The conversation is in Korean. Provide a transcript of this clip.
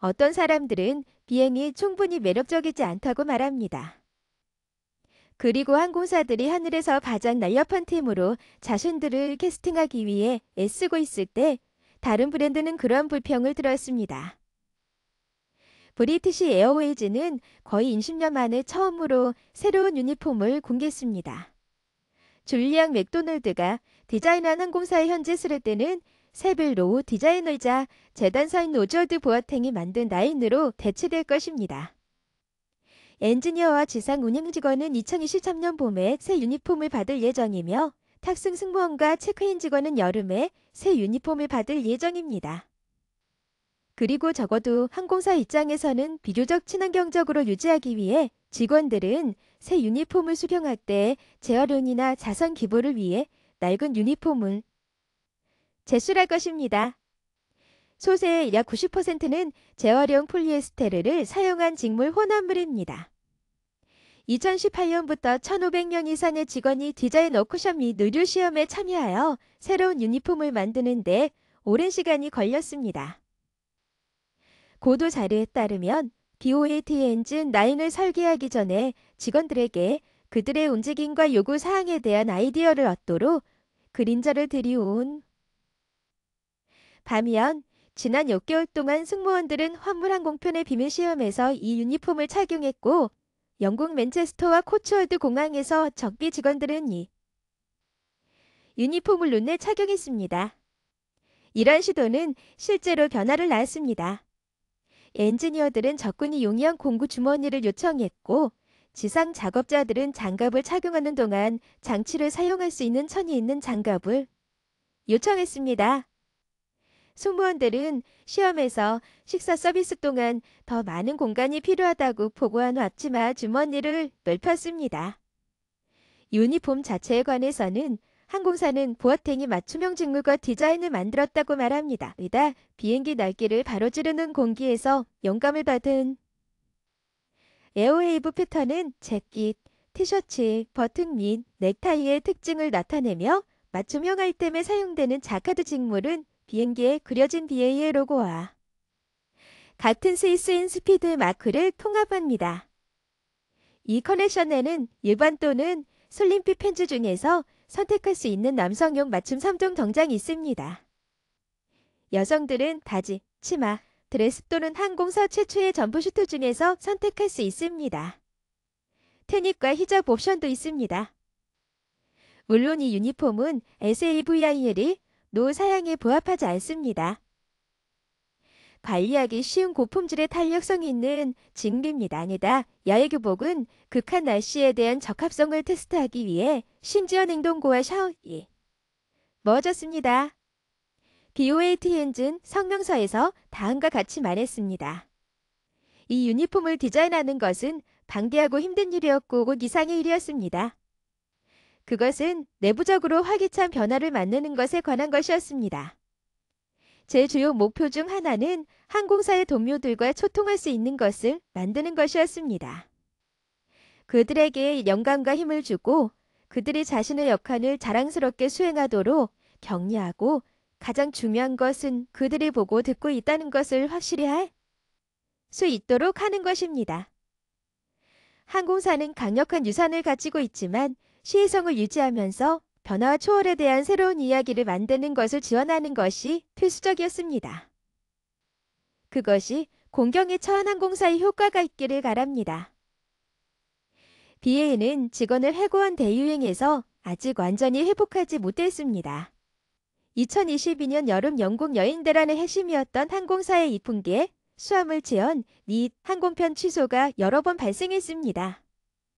어떤 사람들은 비행이 충분히 매력적이지 않다고 말합니다. 그리고 항공사들이 하늘에서 가장 날렵한 팀으로 자신들을 캐스팅하기 위해 애쓰고 있을 때 다른 브랜드는 그런 불평을 들었습니다. 브리티시 에어웨이즈는 거의 20년 만에 처음으로 새로운 유니폼을 공개했습니다. 줄리앙 맥도널드가 디자인한 항공사의 현지 쓰를 때는 세빌로우 디자인 의자 재단사인 노저드 보아탱이 만든 라인으로 대체될 것입니다. 엔지니어와 지상 운영 직원은 2023년 봄에 새 유니폼을 받을 예정이며 탁승 승무원과 체크인 직원은 여름에 새 유니폼을 받을 예정입니다. 그리고 적어도 항공사 입장에서는 비교적 친환경적으로 유지하기 위해 직원들은 새 유니폼을 수령할 때 재활용이나 자선 기부를 위해 낡은 유니폼을 제출할 것입니다. 소세의 약 90%는 재활용 폴리에스테르를 사용한 직물 혼합물입니다. 2018년부터 1,500명 이상의 직원이 디자인 워크숍 및 의류 시험에 참여하여 새로운 유니폼을 만드는데 오랜 시간이 걸렸습니다. 고도 자료에 따르면 BOAT 엔진 라인을 설계하기 전에 직원들에게 그들의 움직임과 요구사항에 대한 아이디어를 얻도록 그림자를 들이온 밤이현 지난 6개월 동안 승무원들은 환물항공편의 비밀시험에서 이 유니폼을 착용했고 영국 맨체스터와 코츠월드 공항에서 적기 직원들은 이 유니폼을 눈에 착용했습니다. 이런 시도는 실제로 변화를 낳았습니다. 엔지니어들은 적군이 용이한 공구 주머니를 요청했고 지상 작업자들은 장갑을 착용하는 동안 장치를 사용할 수 있는 천이 있는 장갑을 요청했습니다. 승무원들은 시험에서 식사 서비스 동안 더 많은 공간이 필요하다고 보고한 왔지마 주머니를 넓혔습니다. 유니폼 자체에 관해서는 항공사는 보아탱이 맞춤형 직물과 디자인을 만들었다고 말합니다. 의다 비행기 날개를 바로 지르는 공기에서 영감을 받은 에어웨이브 패턴은 재킷, 티셔츠, 버튼 및 넥타이의 특징을 나타내며 맞춤형 아이템에 사용되는 자카드 직물은 비행기에 그려진 BA의 로고와 같은 스위스인 스피드 마크를 통합합니다. 이 커넥션에는 일반 또는 솔림피 펜즈 중에서 선택할 수 있는 남성용 맞춤 3종 정장이 있습니다. 여성들은 바지, 치마, 드레스 또는 항공사 최초의 점프 슈트 중에서 선택할 수 있습니다. 테닛과 히잡 옵션도 있습니다. 물론 이 유니폼은 SAVIL이 노사양에 부합하지 않습니다. 관리하기 쉬운 고품질의 탄력성이 있는 진립니다 아니다. 야외 교복은 극한 날씨에 대한 적합성을 테스트하기 위해 심지어 냉동고와 샤워기 멋졌습니다. BOAT 엔진 성명서에서 다음과 같이 말했습니다. 이 유니폼을 디자인하는 것은 방대하고 힘든 일이었고 곧 이상의 일이었습니다. 그것은 내부적으로 활기찬 변화를 만드는 것에 관한 것이었습니다. 제 주요 목표 중 하나는 항공사의 동료들과 소통할 수 있는 것을 만드는 것이었습니다. 그들에게 영감과 힘을 주고 그들이 자신의 역할을 자랑스럽게 수행하도록 격려하고 가장 중요한 것은 그들이 보고 듣고 있다는 것을 확실히 할 수 있도록 하는 것입니다. 항공사는 강력한 유산을 가지고 있지만 시혜성을 유지하면서 변화와 초월에 대한 새로운 이야기를 만드는 것을 지원하는 것이 필수적이었습니다. 그것이 공경에 처한 항공사의 효과가 있기를 바랍니다. BA는 직원을 해고한 대유행에서 아직 완전히 회복하지 못했습니다. 2022년 여름 영국 여행대란의 핵심이었던 항공사의 이풍기 수함을 채운 및 항공편 취소가 여러 번 발생했습니다.